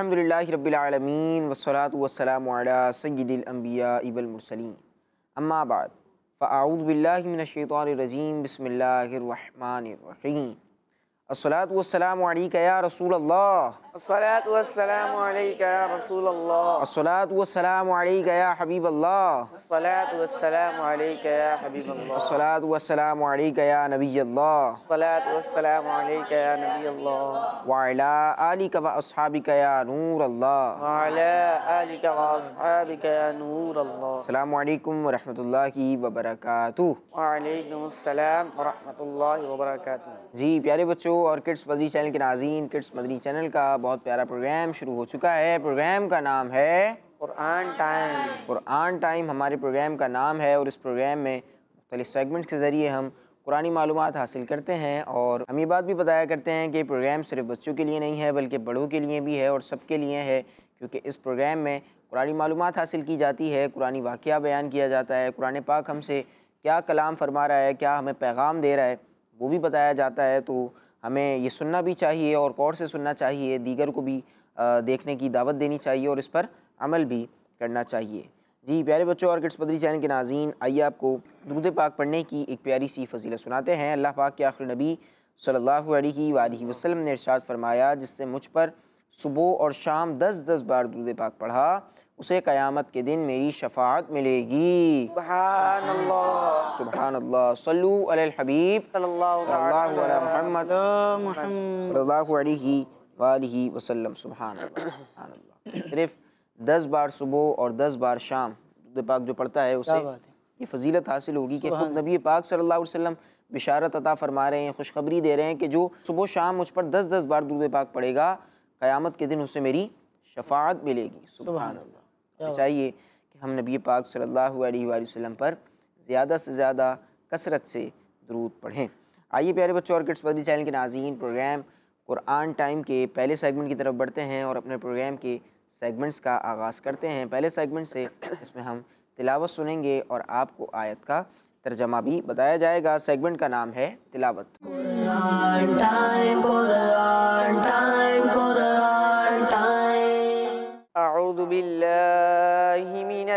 अलहमदिल्ला रबालमीन वसलात वसलाम सैदिलम्बिया इबलमसलिन अम्माबाद फ़ाऊदबिल्लिनशैतरजीम बसमीम असलात वसलाम या रसूल अल्लाह असलात वसलाम या रसूल अल्लाह असलात वसलाम या हबीब अल्लाह असलात वसलाम या हबीब अल्लाह असलात वसलाम या नबी अल्लाह असलात वसलाम या नबी अल्लाह वाला आली का असहाबिका या नूर अल्लाह वाला आली का असहाबिका या नूर अल्लाह अस्सलाम वालेकुम व रहमतुल्लाहि व बरकातहू वालेकुम अस्सलाम व रहमतुल्लाहि व बरकातहू जी प्यारे बच्चों और किड्स मदनी चैनल के नाजीन किड्स मदनी चैनल का बहुत प्यारा प्रोग्राम शुरू हो चुका है प्रोग्राम का नाम है कुरान टाइम कुरान टाइम हमारे प्रोग्राम का नाम है और इस प्रोग्राम में मुख्तलि सेगमेंट के ज़रिए हम पुरानी मालूम हासिल करते हैं और हम ये बात भी बताया करते हैं कि प्रोग्राम सिर्फ बच्चों के लिए नहीं है बल्कि बड़ों के लिए भी है और सबके लिए है क्योंकि इस प्रोग्राम में पुरानी मालूम हासिल की जाती है कुरानी वाक़ बयान किया जाता है कुरान पाक हमसे क्या कलाम फरमा रहा है क्या हमें पैगाम दे रहा है वो भी बताया जाता है तो हमें ये सुनना भी चाहिए और गौर से सुनना चाहिए दीगर को भी देखने की दावत देनी चाहिए और इस पर अमल भी करना चाहिए जी प्यारे बच्चों और किट्स पदरी चैनल के नाजीन आइए आपको दूध पाक पढ़ने की एक प्यारी सी फजीलत सुनाते हैं अल्लाह पाक के आखिर नबी सल्लल्लाहु अलैहि ने इरशाद फरमाया जिससे मुझ पर सुबह और शाम दस दस बार दूद पाक पढ़ा उसे क़यामत के दिन मेरी शफात मिलेगी सिर्फ दस बार सुबह और दस बार शाम पाक जो पढ़ता है उसे ये फजीलत हासिल होगी कि खुद नबी पाक सल्लल्लाहु अलैहि वसल्लम बिशारत अता फरमा रहे हैं खुशखबरी दे रहे हैं कि जो सुबह शाम मुझ पर दस दस बार दूध पाक पड़ेगा क़यामत के दिन उसे मेरी शफात मिलेगी सुबह चाहिए कि हम नबी पाक सल्लल्लाहु अलैहि वसल्लम पर ज़्यादा से ज़्यादा कसरत से दरूद पढ़ें आइए प्यारे बच्चों और किड्स बदी चैनल के नाजीन प्रोग्राम कुरान टाइम के पहले सेगमेंट की तरफ बढ़ते हैं और अपने प्रोग्राम के सेगमेंट्स का आगाज़ करते हैं पहले सेगमेंट से इसमें हम तिलावत सुनेंगे और आपको आयत का तर्जमा भी बताया जाएगा सेगमेंट का नाम है तिलावत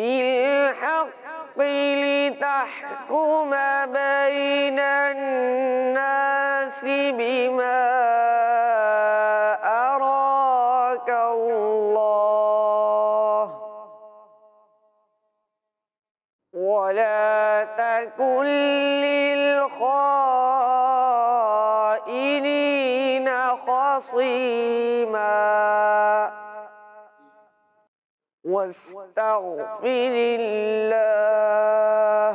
بالحق لتحكم بين الناس بما واستغفر الله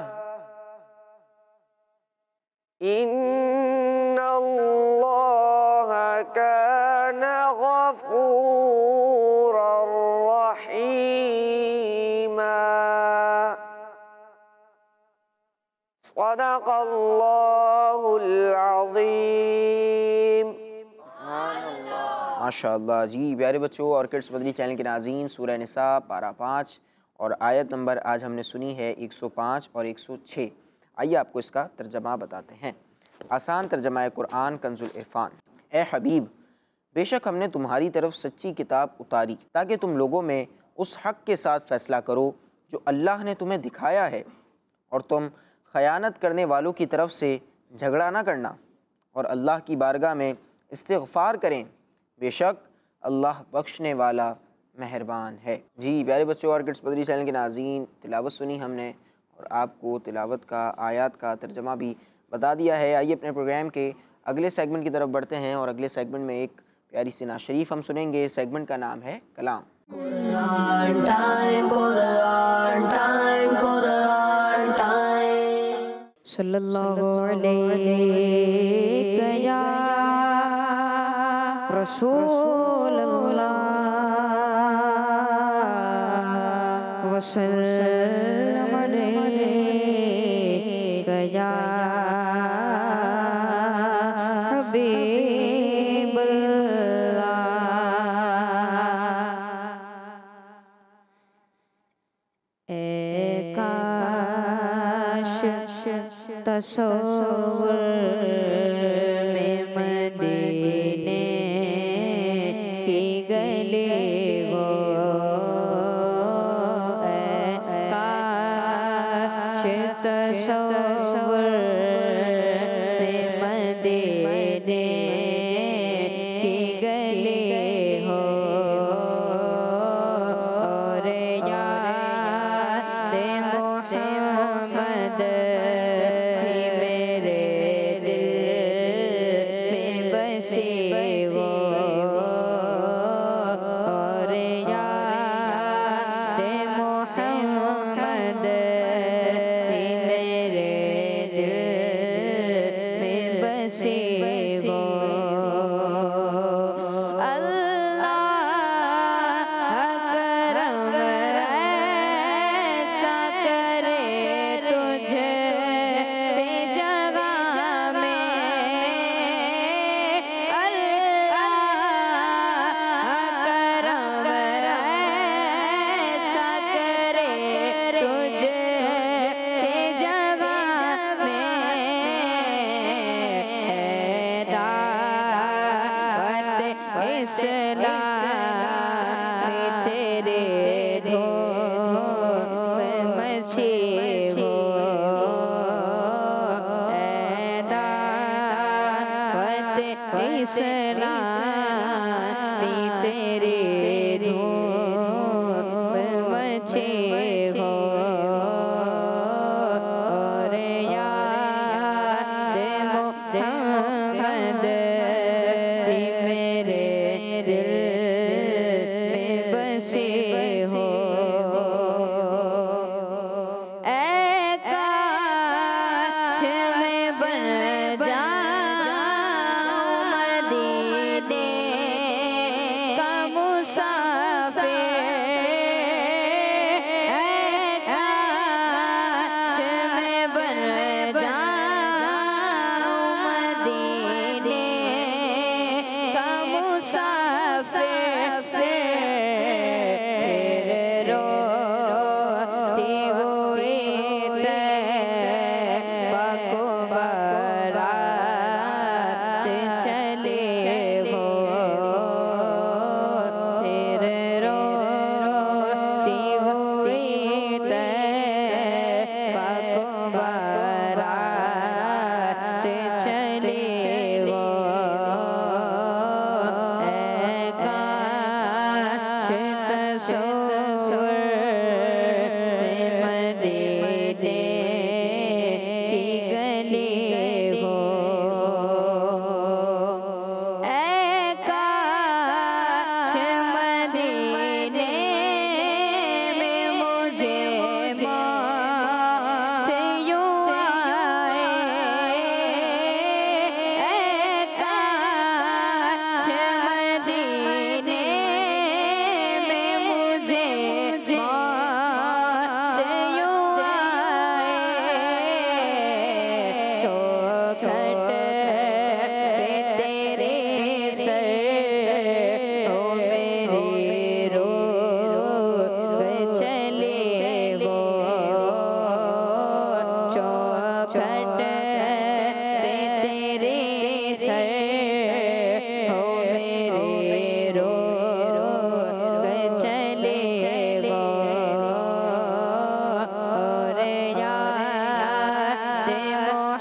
إن الله كان غفورا رحيما صدق الله العظيم माशाल्लाह जी प्यारे बच्चों और किड्स बदली चैनल के नाजीन सूर्य नसा पारा पाँच और आयत नंबर आज हमने सुनी है 105 और 106 आइए आपको इसका तर्जमा बताते हैं आसान तर्जमा कुरान कंजुल इरफान ए हबीब बेशक हमने तुम्हारी तरफ सच्ची किताब उतारी ताकि तुम लोगों में उस हक के साथ फ़ैसला करो जो अल्लाह ने तुम्हें दिखाया है और तुम ख़यानत करने वालों की तरफ से झगड़ा ना करना और अल्लाह की बारगाह में इस्तफ़ार करें बेशक अल्लाह बख्शने वाला मेहरबान है जी प्यारे बच्चों और किड्स बदरी चैनल के नाजीन तिलावत सुनी हमने और आपको तिलावत का आयात का तर्जमा भी बता दिया है आइए अपने प्रोग्राम के अगले सेगमेंट की तरफ बढ़ते हैं और अगले सेगमेंट में एक प्यारी सिना शरीफ हम सुनेंगे सेगमेंट का नाम है कलाम सल्लल्लाहु अलैहि رسول الله وسلم عليك يا حبيب الله كاش تصور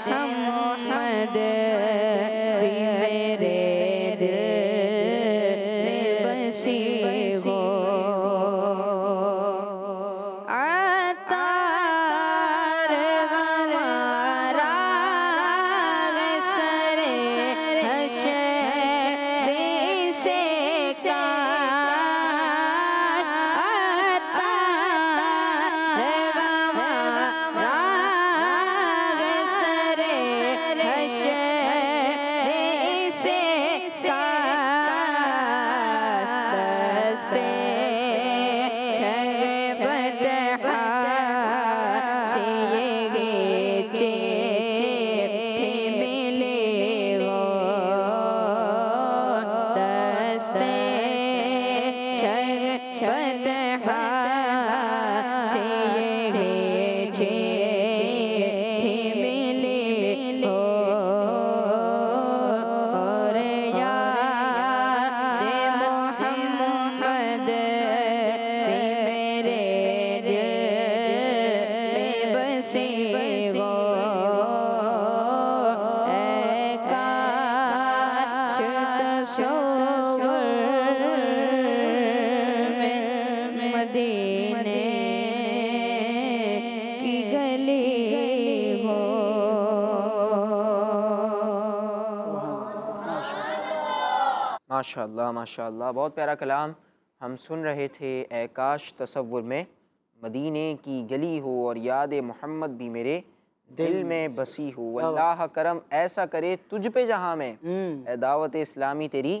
Muhammad मदीने की हो माशाल्लाह माशाल्लाह बहुत प्यारा कलाम हम सुन रहे थे एकाश तस्वुर में मदीने की गली हो और याद मोहम्मद भी मेरे दिल में बसी हो अल्लाह करम ऐसा करे तुझ पे जहाँ में हम्म। दावत इस्लामी तेरी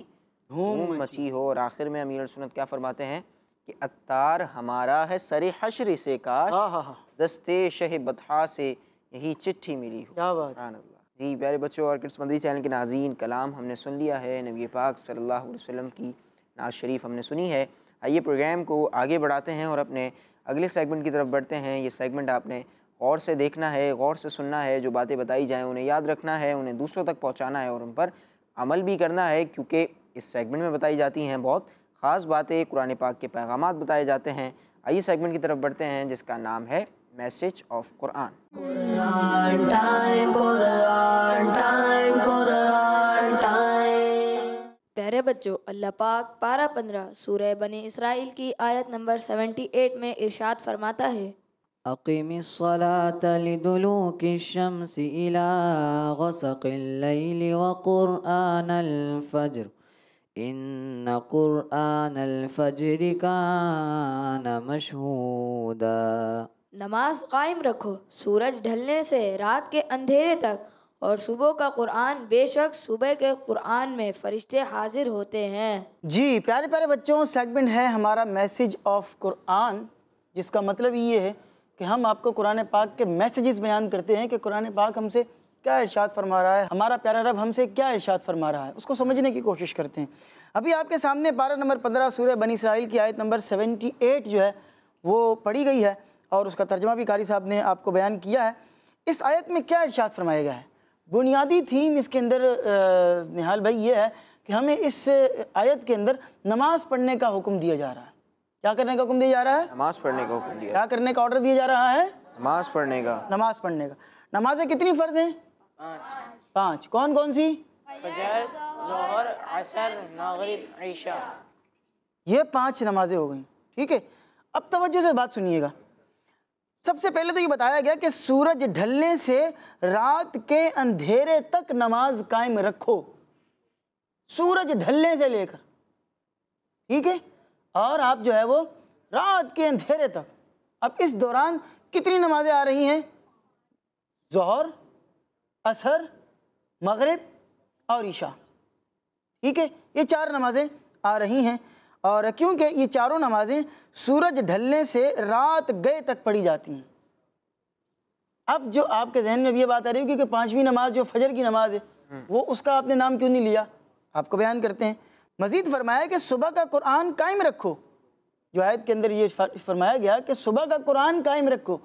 धूम मची हो और आखिर में अमीर सुनत क्या फरमाते हैं कि अतार हमारा है सरे हशर से काश हाँ, हाँ, हाँ। दस्ते शह बदहा से यही चिट्ठी मिली हो क्या बात जी प्यारे बच्चों और मंदिर चैनल के नाजीन कलाम हमने सुन लिया है नबी पाक सल्लल्लाहु अलैहि वसल्लम की नाज शरीफ हमने सुनी है आइए प्रोग्राम को आगे बढ़ाते हैं और अपने अगले सेगमेंट की तरफ बढ़ते हैं ये सेगमेंट आपने गौर से देखना है गौर से सुनना है जो बातें बताई जाएँ उन्हें याद रखना है उन्हें दूसरों तक पहुँचाना है और उन पर अमल भी करना है क्योंकि इस सेगमेंट में बताई जाती हैं बहुत ख़ास बातें कुरान पाक के पैगाम बताए जाते हैं आइए सेगमेंट की तरफ बढ़ते हैं जिसका नाम है मैसेज ऑफ कुरान प्यारे बच्चों अल्लाह पाक पारा पंद्रह सूर्य बने इसराइल की आयत नंबर सेवेंटी एट में इरशाद फरमाता है अकीम सलातलुशमस إن قرآن الفجر कान मशहूदा नमाज कायम रखो सूरज ढलने से रात के अंधेरे तक और सुबह का कुरान बेशक सुबह के कुरान में फरिश्ते हाजिर होते हैं जी प्यारे प्यारे बच्चों सेगमेंट है हमारा मैसेज ऑफ कुरान जिसका मतलब ये है कि हम आपको कुरान पाक के मैसेजेस बयान करते हैं कि कुरान पाक हमसे क्या इर्शाद फरमा रहा है हमारा प्यारा रब हमसे क्या इर्शाद फरमा रहा है उसको समझने की कोशिश करते हैं अभी आपके सामने बारह नंबर पंद्रह सूर्य बन इसराइल की आयत नंबर सेवेंटी एट जो है वो पढ़ी गई है और उसका तर्जमा भी कारी साहब ने आपको बयान किया है इस आयत में क्या इर्शाद फरमाया गया है बुनियादी थीम इसके अंदर निहाल भाई ये है कि हमें इस आयत के अंदर नमाज़ पढ़ने का हुक्म दिया जा रहा है क्या करने का हुक्म दिया जा रहा है नमाज़ पढ़ने का हुक्म दिया क्या करने का ऑर्डर दिया जा रहा है नमाज़ पढ़ने का नमाज़ पढ़ने का नमाज़ें कितनी फ़र्ज़ हैं पांच कौन कौन सी फजर असर ईशा ये पांच नमाजें हो गई ठीक है अब तवज्जो से बात सुनिएगा सबसे पहले तो ये बताया गया कि सूरज ढलने से रात के अंधेरे तक नमाज कायम रखो सूरज ढलने से लेकर ठीक है और आप जो है वो रात के अंधेरे तक अब इस दौरान कितनी नमाजें आ रही हैं जहर असर मगरब और ईशा ठीक है ये चार नमाज़ें आ रही हैं और क्योंकि ये चारों नमाज़ें सूरज ढलने से रात गए तक पढ़ी जाती हैं अब जो आपके जहन में भी ये बात आ रही होगी कि पाँचवीं नमाज जो फजर की नमाज है हम्म। वो उसका आपने नाम क्यों नहीं लिया आपको बयान करते हैं मज़ीद फरमाया कि सुबह का कुरान कायम रखो जो आयत के अंदर ये फरमाया गया कि सुबह का कुरान कायम रखो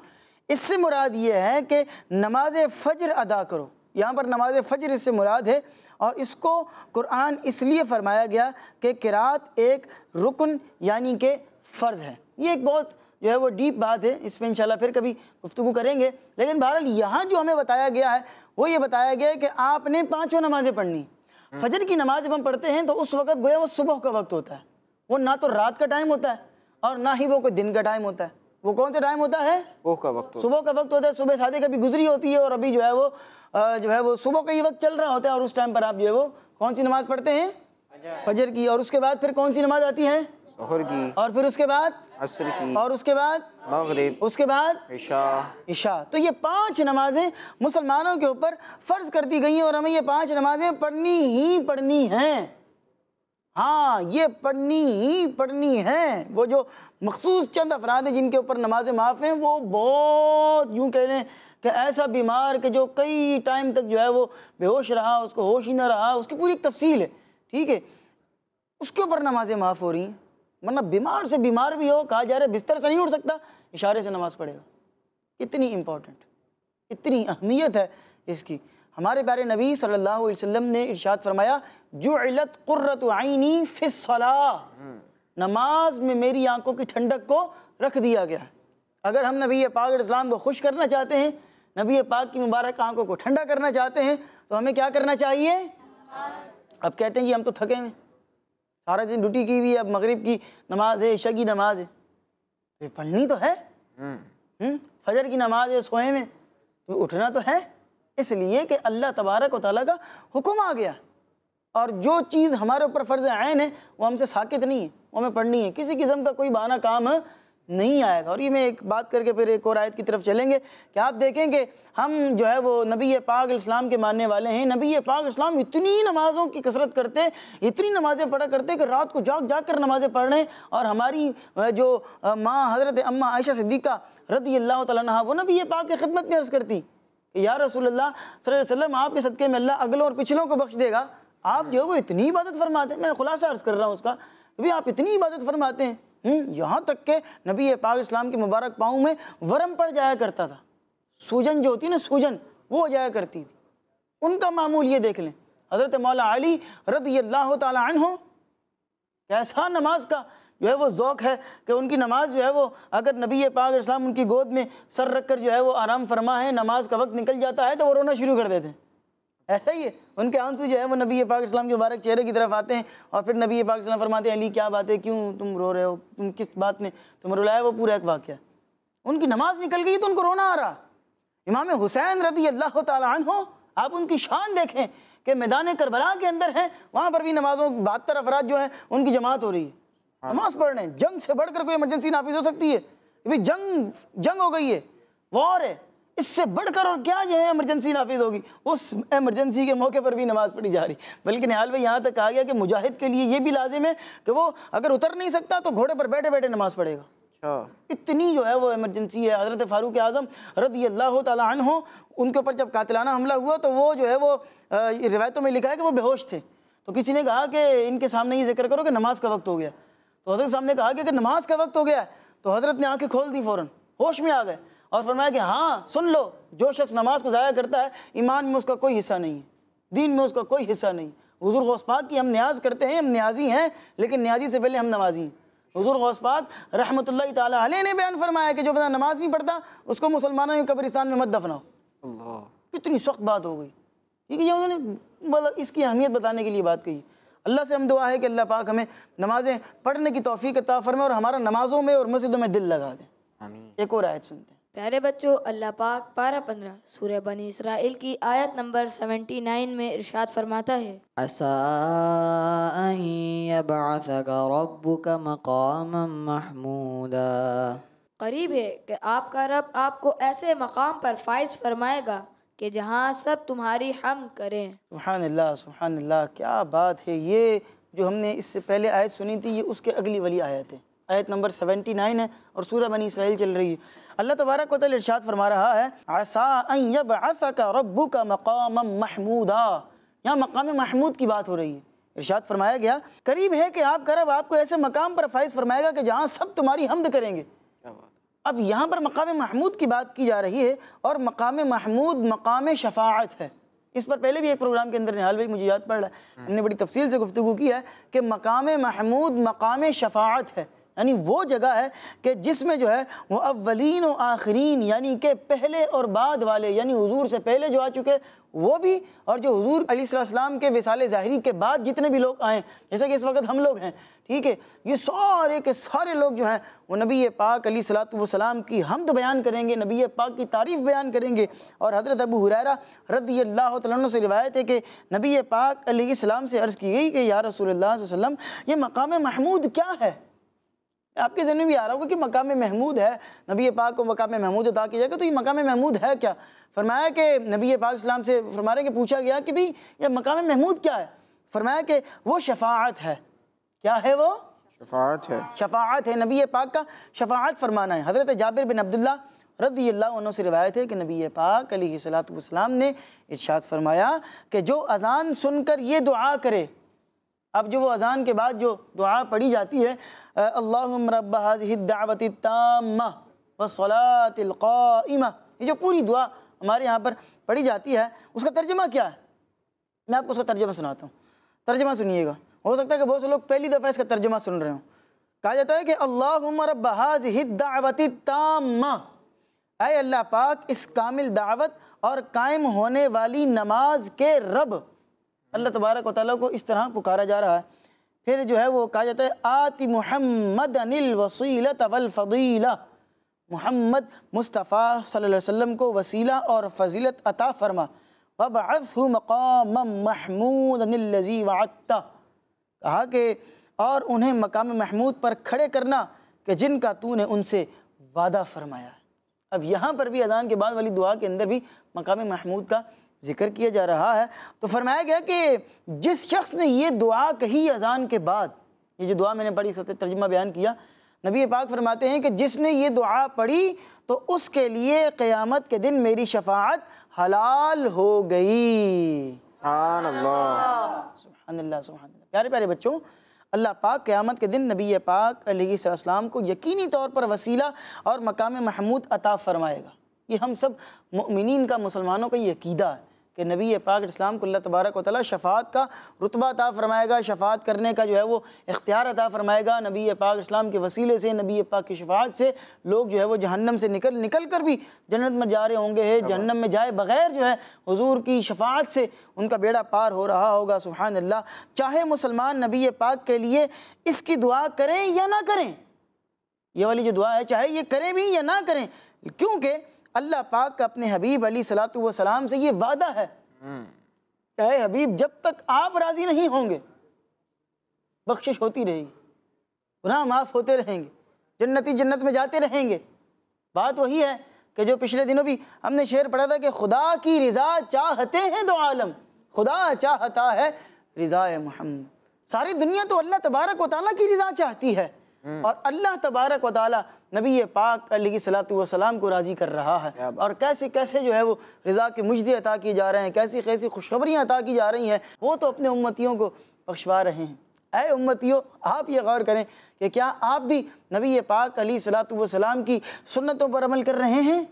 इससे मुराद ये है कि नमाज फ़जर अदा करो यहाँ पर नमाज फ़जर इससे मुराद है और इसको कुरान इसलिए फरमाया गया कि किरात एक रुकन यानी कि फ़र्ज़ है ये एक बहुत जो है वो डीप बात है इस पर इंशाल्लाह फिर कभी गुफ्तु करेंगे लेकिन बहरहाल यहाँ जो हमें बताया गया है वो ये बताया गया है कि आपने पाँचों नमाज़ें पढ़नी हम्म। फजर की नमाज जब हम पढ़ते हैं तो उस वक्त गोया वो सुबह का वक्त होता है वो ना तो रात का टाइम होता है और ना ही वो कोई दिन का टाइम होता है वो कौन सा टाइम होता है सुबह का वक्त सुबह का वक्त होता है सुबह शादी कभी गुजरी होती है और अभी जो है वो जो है वो सुबह का ही वक्त चल रहा होता है और उस टाइम पर आप जो है वो कौन सी नमाज पढ़ते हैं फजर की और उसके बाद फिर कौन सी नमाज आती है की और फिर उसके बाद असर की और उसके बाद मगरिब उसके बाद ईशा ईशा तो ये पांच नमाजें मुसलमानों के ऊपर फ़र्ज कर दी गई हैं और हमें ये पांच नमाजें पढ़नी ही पढ़नी हैं हाँ ये पढ़नी ही पढ़नी है वो जो मखसूस चंद अफराद हैं जिनके ऊपर नमाज माफ़ हैं वो बहुत यूँ कह लें कि ऐसा बीमार कि जो कई टाइम तक जो है वो बेहोश रहा उसको होश ही ना रहा उसकी पूरी एक तफसील है ठीक है उसके ऊपर नमाजें माफ़ हो रही हैं वरना मतलब बीमार से बीमार भी हो कहा जा रहा है बिस्तर से नहीं उठ सकता इशारे से नमाज़ पढ़ेगा इतनी इम्पोर्टेंट इतनी अहमियत है इसकी हमारे प्यारे नबी सल्लल्लाहु अलैहि वसल्लम ने इरशाद फरमाया जो इलत क़ुर्रत फिस फ़िसला नमाज में मेरी आंखों की ठंडक को रख दिया गया अगर हम नबी पाक इस्लाम को खुश करना चाहते हैं नबी पाक की मुबारक आंखों को ठंडा करना चाहते हैं तो हमें क्या करना चाहिए अब कहते हैं जी हम तो थके हैं सारा दिन ड्यूटी की हुई है अब मगरिब की नमाज है ईशा की नमाज है तो पढ़नी तो है हम्म। हम्म, फजर की नमाज है सोए में तो उठना तो है इसलिए कि अल्लाह तबारक वाली का हुक्म आ गया और जो चीज़ हमारे ऊपर फ़र्ज़ आयन है वो हमसे साकित नहीं है वो हमें पढ़नी है किसी किस्म का कोई बहाना काम नहीं आएगा और ये मैं एक बात करके फिर एक और आयत की तरफ चलेंगे कि आप देखेंगे हम जो है वो नबी पाक इस्लाम के मानने वाले हैं नबी पाक इस्लाम इतनी नमाज़ों की कसरत करते इतनी नमाज़ें पढ़ा करते कि रात को जाग जाग कर नमाज़ें पढ़ रहे और हमारी जो माँ हज़रत अम्मा आयशा सिद्दीक़ा रदी अल्लाह तह वो नबी पाक की खिदमत में अर्ज़ करती कि या रसूल अल्लाह वसल्लम आपके सदक़े में अल्लाह अगलों और पिछलों को बख्श देगा आप जो है वो इतनी इबादत फरमाते हैं मैं खुलासा अर्ज़ कर रहा हूँ उसका भी आप इतनी इबादत फरमाते हैं हम्म, यहाँ तक के नबी पाक इस्लाम के मुबारक पाँव में वरम पड़ जाया करता था सूजन जो होती है ना सूजन वो हो जाया करती थी उनका मामूल ये देख लें हज़रत मौला अली रद अल्लाह तन हो कैसा नमाज का जो है वो ओक़ है कि उनकी नमाज़ जो है वो अगर नबी पाक इस्लाम उनकी गोद में सर रख कर जो है वो आराम फरमा है नमाज का वक्त निकल जाता है तो वो रोना शुरू कर देते हैं ऐसा ही है उनके आंसू जो है वो नबी पाक इस्लाम के मुबारक चेहरे की तरफ आते हैं और फिर नबी पाक इस्लाम फरमाते हैं अली क्या बात है क्यों तुम रो रहे हो तुम किस बात ने तुम रुलाया वो पूरा एक वाक्य उनकी नमाज निकल गई तो उनको रोना आ रहा इमाम हुसैन रदी अल्लाह तहो आप उनकी शान देखें कि मैदान करबला के अंदर हैं वहाँ पर भी नमाज़ों बहत्तर अफराद जो हैं उनकी जमात हो रही है हाँ। नमाज पढ़ रहे हैं जंग से बढ़कर कोई इमरजेंसी नाफिज हो सकती है भाई जंग जंग हो गई है वॉर है इससे बढ़कर और क्या जो है इमरजेंसी नाफिज होगी उस इमरजेंसी के मौके पर भी नमाज़ पढ़ी जा रही बल्कि निहाल भाई यहाँ तक कहा गया कि मुजाहिद के लिए ये भी लाजिम है कि वो अगर उतर नहीं सकता तो घोड़े पर बैठे बैठे नमाज़ पढ़ेगा अच्छा। इतनी जो है वो इमरजेंसी है हज़रत फ़ारूक आज़म रदी अल्लाह तन हो उनके ऊपर जब कातिलाना हमला हुआ तो वो जो है वो रिवायतों में लिखा है कि वो बेहोश थे तो किसी ने कहा कि इनके सामने ये जिक्र करो कि नमाज का वक्त हो गया तो हजरत साहब ने कहा कि नमाज का वक्त हो गया है तो हजरत ने आंखें खोल दी फ़ौरन होश में आ गए और फरमाया कि हाँ सुन लो जो शख्स नमाज को ज़ाया करता है ईमान में उसका कोई हिस्सा नहीं है दीन में उसका कोई हिस्सा नहीं हजूर गौस पाक की हम न्याज करते हैं हम न्याजी हैं लेकिन न्याजी से पहले हम नमाजी हैं हजूर गौस पाक रहमत ताली ने बयान फरमाया कि जो बंदा नमाज नहीं पढ़ता उसको मुसलमानों के कब्रिस्तान में मत दफनाओ कितनी सख्त बात हो गई ठीक है ये उन्होंने मतलब इसकी अहमियत बताने के लिए बात कही अल्लाह से हम दुआ है कि अल्लाह पाक हमें नमाज़ें पढ़ने की तोफ़ी अता फरमाए और हमारा नमाज़ों में और मस्जिदों में दिल लगा दें एक और आयत सुनते हैं प्यारे बच्चों अल्लाह पाक पारा पंद्रह सूर्य बनी इसराइल की आयत नंबर सेवेंटी नाइन में इरशाद फरमाता है महमूदा करीब है कि आपका रब आपको ऐसे मकाम पर फाइज फरमाएगा कि जहाँ सब तुम्हारी हम करें सुबहानल्ला सुबहानल्ला क्या बात है ये जो हमने इससे पहले आयत सुनी थी ये उसके अगली वाली आयत है आयत नंबर सेवेंटी नाइन है और सूर्य बनी इसराइल चल रही है अल्लाह तबारक वाल इर्शाद फरमा रहा है आसा का रब्बू का मकाम महमूदा यहाँ मकाम महमूद की बात हो रही है इर्शाद फरमाया गया करीब है कि आप करब आपको ऐसे मकाम पर फाइज फरमाएगा कि जहाँ सब तुम्हारी हमद करेंगे अब यहाँ पर मकाम महमूद की बात की जा रही है और मकाम महमूद मकाम शफात है इस पर पहले भी एक प्रोग्राम के अंदर निहाल भाई मुझे याद पड़ रहा है हम्म। हमने बड़ी तफसील से गुफ्तु की है कि मकाम महमूद मकाम शफात है यानी वो जगह है कि जिसमें जो है वो अवलिन व आखरीन यानी कि पहले और बाद वाले यानी हुजूर से पहले जो आ चुके वो भी और जो हुजूर अलीसम के विसाल ज़ाहरी के बाद जितने भी लोग आएँ जैसे कि इस वक्त हम लोग हैं ठीक है ये सारे के सारे लोग जो हैं वो नबी पाक अली सलाम की हमद बयान करेंगे नबी पाक की तारीफ़ बयान करेंगे और हज़रत अबू हुरैरा रदी अल्लाह तन से रिवायत है कि नबी पाक अलीसम से अर्ज़ की गई कि या रसूल वसम ये मकाम महमूद क्या है आपके जहन में भी आ रहा होगा कि मकाम महमूद है नबी पाक को मकाम महमूद अदा किया जाएगा तो ये मकाम महमूद है क्या फरमाया कि नबी पाक इस्लाम से फरमाया कि पूछा गया कि भाई यह मकाम महमूद क्या है फरमाया कि वो शफात है क्या है वो शफात है शफात है नबी पाक का शफात फरमाना है हज़रत जाबिर बिन अब्दुल्ला रदी अल्लाह से रिवायत है कि नबी पाक सलाम ने इर्शाद फरमाया कि जो अज़ान सुनकर ये दुआ करे अब जो वो अजान के बाद जो दुआ पढ़ी जाती है अल्लाह रब हाजदावत ताम वसलातिलक़ाइम ये जो पूरी दुआ हमारे यहाँ पर पढ़ी जाती है उसका तर्जमा क्या है मैं आपको उसका तर्जमा सुनाता हूँ तर्जमा सुनिएगा हो सकता है कि बहुत से लोग पहली दफ़ा इसका तर्जमा सुन रहे हो कहा जाता है कि अल्लाह रब हाजदावत ताम अय अल्लाह पाक इस कामिल दावत और कायम होने वाली नमाज के रब अल्लाह तबारक वाली को इस तरह पुकारा जा रहा है फिर जो है वो कहा जाता है आति मोहम्मद अनिल वसीलत वलफ़ीला मोहम्मद मुस्तफ़ा सल्लल्लाहु अलैहि वसल्लम को वसीला और फजीलत अता फरमा वबाफ़ मकाम महमूद अनिलजी वाता कहा कि और उन्हें मकाम महमूद पर खड़े करना कि जिनका तू ने उनसे वादा फरमाया अब यहाँ पर भी अजान के बाद वाली दुआ के अंदर भी मकाम महमूद का जिक्र किया जा रहा है तो फरमाया गया कि जिस शख्स ने ये दुआ कही अजान के बाद ये जो दुआ मैंने पढ़ी सतह तर्जमा बयान किया नबी पाक फरमाते हैं कि जिसने ये दुआ पढ़ी तो उसके लिए क़यामत के दिन मेरी शफात हलाल हो गई प्यारे प्यारे बच्चों अल्लाह पाक क़्यामत के दिन नबी पाक अलैहिस्सलाम को यकीनी तौर पर वसीला और मकाम महमूद अता फ़रमाएगा ये हम सब मिन का मुसलमानों का ये अकीदा है कि नबी पाक इस्लाम को अल्लाह तबारक वाली शफात का रुतबा अता फ़रमाएगा शफात करने का जो है वो इख्तियार अता फ़रमाएगा नबी पाक इस्लाम के वसीले से नबी पाक की शफात से लोग जो है वो जहन्नम से निकल निकल कर भी जन्नत में जा रहे होंगे है जहन्नम में जाए बग़ैर जो है हजूर की शफात से उनका बेड़ा पार हो रहा होगा सुबहान अल्लाह चाहे मुसलमान नबी पाक के लिए इसकी दुआ करें या ना करें ये वाली जो दुआ है चाहे ये करें भी या ना करें क्योंकि अल्लाह पाक का अपने हबीब अली सलात सलाम से ये वादा है हम्म। कहे हबीब जब तक आप राज़ी नहीं होंगे बख्शिश होती रहेगी गुनाह माफ़ होते रहेंगे जन्नती जन्नत में जाते रहेंगे बात वही है कि जो पिछले दिनों भी हमने शेर पढ़ा था कि खुदा की रज़ा चाहते हैं दो आलम खुदा चाहता है रज़ा मोहम्मद सारी दुनिया तो अल्लाह तबारक व ताली की रज़ा चाहती है हम्म। और अल्लाह तबारक वाली नबी पाक अली सलाम को राज़ी कर रहा है और कैसे कैसे जो है वो रज़ा के मुजदे अता किए जा रहे हैं कैसी कैसी खुशखबरियाँ अता की जा रही हैं वो तो अपने उम्मतियों को बख्शवा रहे हैं अय उम्मतियों आप ये गौर करें कि क्या आप भी नबी पाक अली सलाम की सुन्नतों पर अमल कर रहे हैं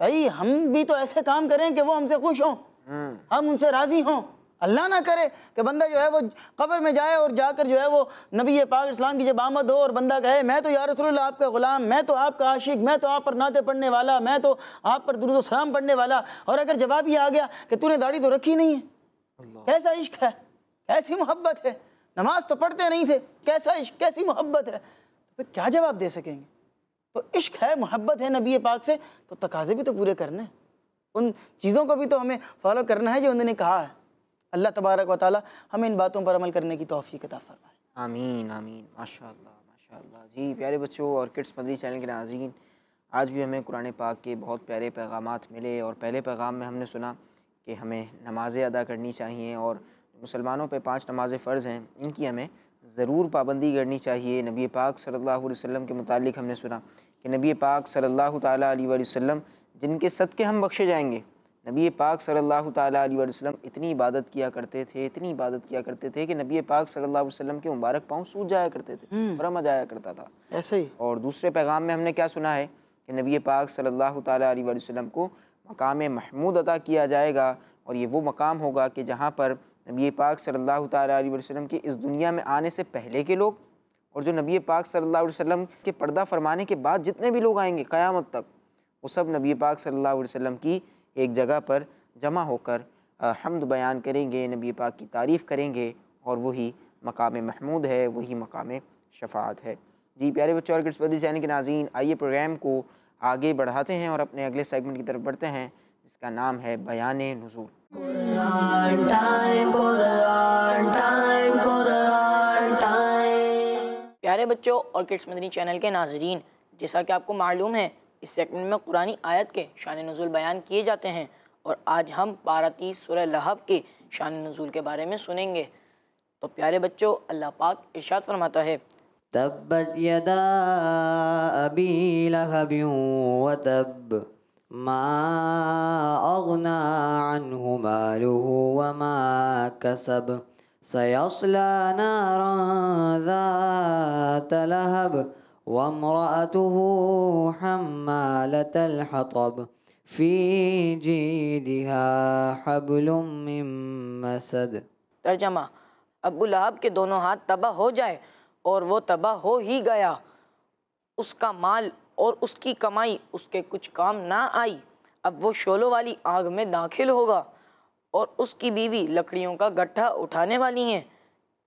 भाई हम भी तो ऐसे काम करें कि वो हमसे खुश हों हम्म। हम उनसे राज़ी हों अल्लाह ना करे कि बंदा जो है वो कब्र में जाए और जाकर जो है वो नबी पाक इस्लाम की जब आमद हो और बंदा कहे मैं तो यार रसोल्ला आपका ग़ुलाम मैं तो आपका आशिक मैं तो आप पर नाते पढ़ने वाला मैं तो आप पर दुरुद सलाम पढ़ने वाला और अगर जवाब ये आ गया कि तूने दाढ़ी तो रखी नहीं है कैसा इश्क है कैसी मोहब्बत है नमाज तो पढ़ते नहीं थे कैसा इश्क कैसी मोहब्बत है तो फिर क्या जवाब दे सकेंगे तो इश्क है मोहब्बत है नबी पाक से तो तकाजे भी तो पूरे करने उन चीज़ों को भी तो हमें फॉलो करना है जो उन्होंने कहा है अल्लाह तबारक व ताली हमें इन बातों पर अमल करने की तोफ़ी कता फरमाए आमीन आमीन माशा माशा जी प्यारे बच्चों और किड्स मदरी चैनल के नाजीन आज भी हमें कुरान पाक के बहुत प्यारे पैगाम मिले और पहले पैगाम में हमने सुना कि हमें नमाज़ें अदा करनी चाहिए और मुसलमानों पर पाँच नमाज़ें फ़र्ज़ हैं इनकी हमें ज़रूर पाबंदी करनी चाहिए नबी पाक सल्लल्लाहु अलैहि वसल्लम के मुतालिक हमने सुना कि नबी पाक सल्लल्लाहु तल अलैहि वसल्लम जिनके सद के हम बख्शे जाएंगे नबी पाक सल्लल्लाहु अलैहि वसल्लम इतनी इबादत किया करते थे इतनी इबादत किया करते थे कि नबी पाक सल्लल्लाहु अलैहि वसल्लम के मुबारक पाँव सूझ जाया करते थे बड़ा हम्म। मजा आया करता था ऐसे ही और दूसरे पैगाम में हमने क्या सुना है कि नबी पाक सल्लल्लाहु अलैहि वसल्लम को मकाम महमूद अदा किया जाएगा और ये वो मकाम होगा कि जहाँ पर नबी पाक सल्ला अलैहि वसल्लम के इस दुनिया में आने से पहले के लोग और जो नबी पाक सल्ला वसम के पर्दा फरमाने के बाद जितने भी लोग आएंगे क़यामत तक वो सब नबी पाक सल्ला अलैहि की एक जगह पर जमा होकर हमद बयान करेंगे नबी पाक की तारीफ़ करेंगे और वही मकाम महमूद है वही मकाम शफात है जी प्यारे बच्चों और गिरस्पति चैनल के नाजीन आइए प्रोग्राम को आगे बढ़ाते हैं और अपने अगले सेगमेंट की तरफ बढ़ते हैं जिसका नाम है बयान नजूल प्यारे बच्चों और किड्स मदनी चैनल के नाजरीन जैसा कि आपको मालूम है इस सेगमेंट में कुरानी आयत के शान नज़ुल बयान किए जाते हैं और आज हम पारती सुर लहब के शान नज़ुल के बारे में सुनेंगे तो प्यारे बच्चों अल्लाह पाक इर्शाद फरमाता है तब यदा अबी व तब मा मा कसब लहब وامرأته حمالة الحطب في جيدها حبل من مسد तर्जमा अबू लहब के दोनों हाथ तबाह हो जाए और वो तबाह हो ही गया उसका माल और उसकी कमाई उसके कुछ काम ना आई अब वो शोलों वाली आग में दाखिल होगा और उसकी बीवी लकड़ियों का गट्ठा उठाने वाली हैं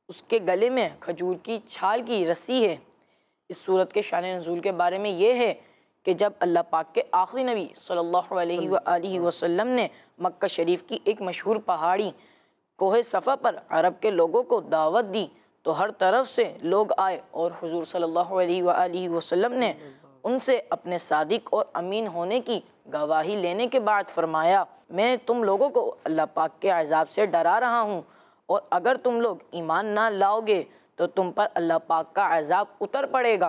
उसके गले में खजूर की छाल की रस्सी है इस सूरत के शान नजूल के बारे में ये है कि जब अल्लाह पाक के आखिरी नबी सल्लल्लाहु अलैहि वसल्लम ने मक्का शरीफ की एक मशहूर पहाड़ी कोह सफ़ा पर अरब के लोगों को दावत दी तो हर तरफ से लोग आए और हुजूर सल्लल्लाहु अलैहि वसल्लम ने उनसे अपने सादिक और अमीन होने की गवाही लेने के बाद फरमाया मैं तुम लोगों को अल्लाह पाक के अजाब से डरा रहा हूँ और अगर तुम लोग ईमान ना लाओगे तो तुम पर अल्लाह पाक का अजाब उतर पड़ेगा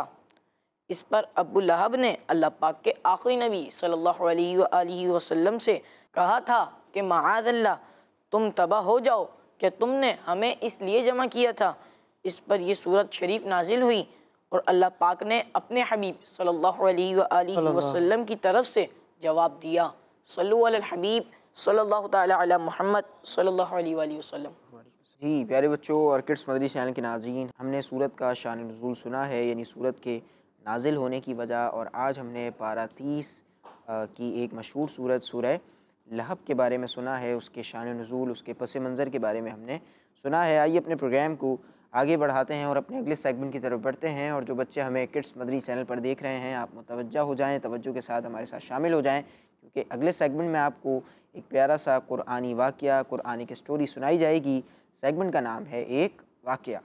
इस पर अबू लहब ने अल्लाह पाक के आखिरी नबी सल्लल्लाहु अलैहि वसल्लम से कहा था कि मादल्ला तुम तबाह हो जाओ कि तुमने हमें इसलिए जमा किया था इस पर यह सूरत शरीफ नाजिल हुई और अल्लाह पाक ने अपने हबीब सल्लल्लाहु अलैहि वसल्लम की तरफ से जवाब दिया सलूल हबीब सल्लल्लाहु ताला अला वसम सल्लल्लाहु अलैहि वसल्लम जी प्यारे बच्चों और किड्स मदरी चैनल के नाजीन हमने सूरत का शान नजूल सुना है यानी सूरत के नाजिल होने की वजह और आज हमने पारा तीस की एक मशहूर सूरत सूरह लहब के बारे में सुना है उसके शान नज़ूल उसके पस मंज़र के बारे में हमने सुना है आइए अपने प्रोग्राम को आगे बढ़ाते हैं और अपने अगले सेगमेंट की तरफ बढ़ते हैं और जो बच्चे हमें किड्स मदरी चैनल पर देख रहे हैं आप मुतवजह हो जाएँ तोज्जो के साथ हमारे साथ शामिल हो जाएँ क्योंकि अगले सेगमेंट में आपको एक प्यारा सा कुरानी वाक़ की स्टोरी सुनाई जाएगी सेगमेंट का नाम है एक वाक्य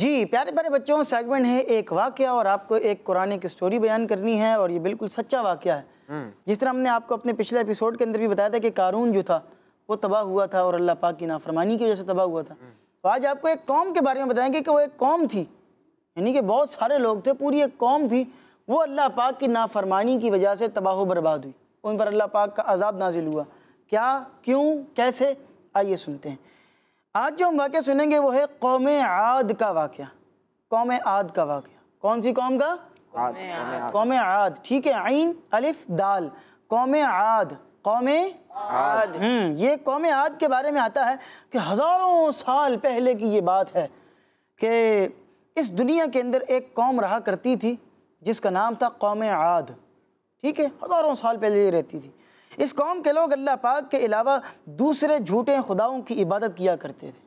जी प्यारे प्यारे बच्चों सेगमेंट है एक वाक्य और आपको एक कुरानी की स्टोरी बयान करनी है और ये बिल्कुल सच्चा वाक्य है हम्म। जिस तरह हमने आपको अपने पिछले एपिसोड के अंदर भी बताया था कि कारून जो था वो तबाह हुआ था और अल्लाह पाक की नाफरमानी की वजह से तबाह हुआ था हम्म। तो आज आपको एक कौम के बारे में बताएंगे कि वो एक कौम थी यानी कि बहुत सारे लोग थे पूरी एक कौम थी वो अल्लाह पाक की नाफरमानी की वजह से तबाह बर्बाद हुई उन पर अल्लाह पाक का अजाब नाजिल हुआ क्या क्यों कैसे आइए सुनते हैं आज जो हम वाक्य सुनेंगे वो है कौम आद का वाक्य कौम आद का वाक़ कौन सी कौम का कौम आद ठीक है आइन अलिफ दाल कौम आद कौम आद हम्म, ये कौम आद के बारे में आता है कि हज़ारों साल पहले की ये बात है कि इस दुनिया के अंदर एक कौम रहा करती थी जिसका नाम था कौम आद ठीक है हज़ारों साल पहले ये रहती थी इस कौम के लोग अल्लाह पाक के अलावा दूसरे झूठे खुदाओं की इबादत किया करते थे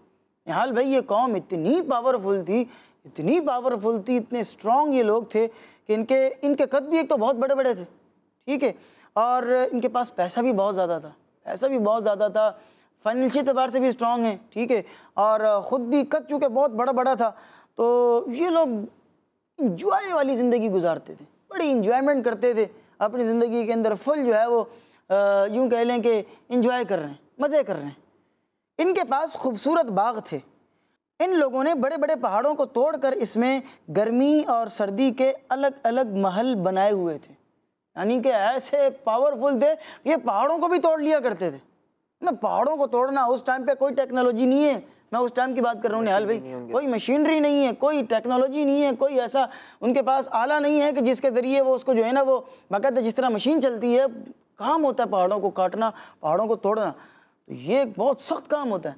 निहाल भाई ये कौम इतनी पावरफुल थी इतनी पावरफुल थी इतने स्ट्रॉन्ग ये लोग थे कि इनके इनके कद भी एक तो बहुत बड़े बड़े थे ठीक है और इनके पास पैसा भी बहुत ज़्यादा था पैसा भी बहुत ज़्यादा था फाइनेंशियल एतबार से भी स्ट्रॉन्ग हैं ठीक है और ख़ुद भी कद चूँकि बहुत बड़ा बड़ा था तो ये लोग इंजॉय वाली ज़िंदगी गुजारते थे बड़ी इंजॉयमेंट करते थे अपनी ज़िंदगी के अंदर फुल जो है वो यूँ कह लें कि इंजॉय कर रहे हैं मज़े कर रहे हैं इनके पास खूबसूरत बाग थे इन लोगों ने बड़े बड़े पहाड़ों को तोड़कर इसमें गर्मी और सर्दी के अलग अलग महल बनाए हुए थे यानी कि ऐसे पावरफुल थे ये पहाड़ों को भी तोड़ लिया करते थे ना पहाड़ों को तोड़ना उस टाइम पे कोई टेक्नोलॉजी नहीं है मैं उस टाइम की बात कर रहा हूँ निहाल भाई कोई मशीनरी नहीं है कोई टेक्नोलॉजी नहीं है कोई ऐसा उनके पास आला नहीं है कि जिसके ज़रिए वो उसको जो है ना वो बाकायदा जिस तरह मशीन चलती है काम होता है पहाड़ों को काटना पहाड़ों को तोड़ना तो ये एक बहुत सख्त काम होता है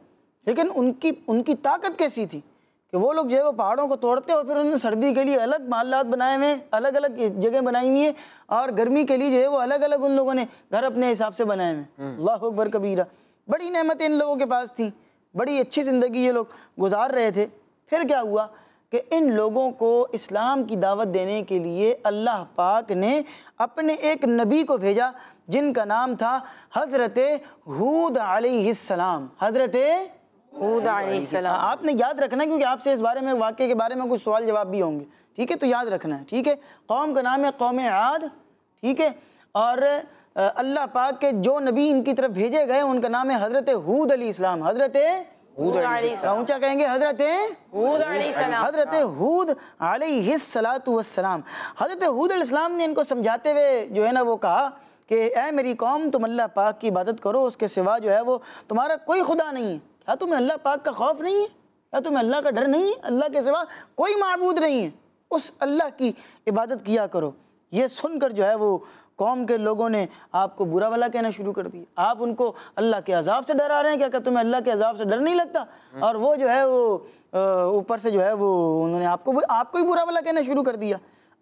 लेकिन उनकी उनकी ताकत कैसी थी कि वो लोग जो है वो पहाड़ों को तोड़ते और फिर उन्होंने सर्दी के लिए अलग मालात बनाए हुए हैं अलग अलग जगह बनाई हुई हैं और गर्मी के लिए जो है वो अलग अलग उन लोगों ने घर अपने हिसाब से बनाए हुए हैं हम्म। अल्लाह अकबर कबीरा बड़ी नहमतें इन लोगों के पास थी बड़ी अच्छी ज़िंदगी ये लोग गुजार रहे थे फिर क्या हुआ कि इन लोगों को इस्लाम की दावत देने के लिए अल्लाह पाक ने अपने एक नबी को भेजा जिनका नाम था हज़रत हूद आसमाम हज़रत हूद हाँ, आपने याद रखना क्योंकि आपसे इस बारे में वाक़े के बारे में कुछ सवाल जवाब भी होंगे ठीक है तो याद रखना है ठीक है कौम का नाम है कौम आद ठीक है और अल्लाह पाक के जो नबी इनकी तरफ भेजे गए उनका नाम है हज़रत हूद अली इस्लाम हज़रत ऊंचा कहेंगे हजरत हजरत हूद हजरत हूद इस्लाम ने इनको समझाते हुए जो है ना वो कहा कि ए मेरी कौम तुम अल्लाह पाक की इबादत करो उसके सिवा जो है वो तुम्हारा कोई खुदा नहीं है क्या तुम्हें अल्लाह पाक का खौफ नहीं है या तुम्हें अल्लाह का डर नहीं है अल्लाह के सिवा कोई मबूद नहीं है उस अल्लाह की इबादत किया करो ये सुनकर जो है वो कौम के लोगों ने आपको बुरा भला कहना शुरू कर दिया आप उनको अल्लाह के अजाब से डरा रहे हैं क्या क्या तुम्हें अल्लाह के अजाब से डर नहीं लगता और वो जो है वो ऊपर से जो है वो उन्होंने आपको आपको ही बुरा भला कहना शुरू कर दिया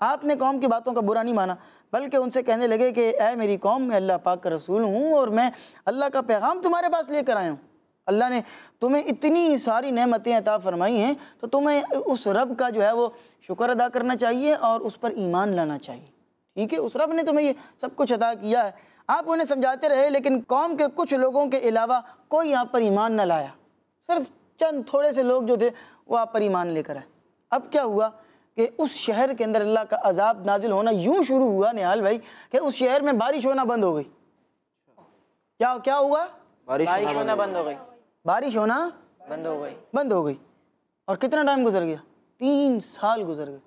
आपने कौम की बातों का बुरा नहीं माना बल्कि उनसे कहने लगे कि ए मेरी कौम मैं अल्लाह पाक का रसूल हूँ और मैं अल्लाह का पैगाम तुम्हारे पास लेकर आया हूँ अल्लाह ने तुम्हें इतनी सारी नमतें अता फरमाई हैं तो तुम्हें उस रब का जो है वो शुक्र अदा करना चाहिए और उस पर ईमान लाना चाहिए ठीक है उस रब ने तुम्हें ये सब कुछ अदा किया है आप उन्हें समझाते रहे लेकिन कौम के कुछ लोगों के अलावा कोई आप पर ईमान न लाया सिर्फ चंद थोड़े से लोग जो थे वो आप पर ईमान लेकर आए अब क्या हुआ कि उस शहर के अंदर अल्लाह का अजाब नाजिल होना यूँ शुरू हुआ निहाल भाई कि उस शहर में बारिश होना बंद हो गई क्या क्या हुआ बारिश होना बंद हो गई बारिश होना बंद हो गई बंद हो गई और कितना टाइम गुजर गया तीन साल गुजर गए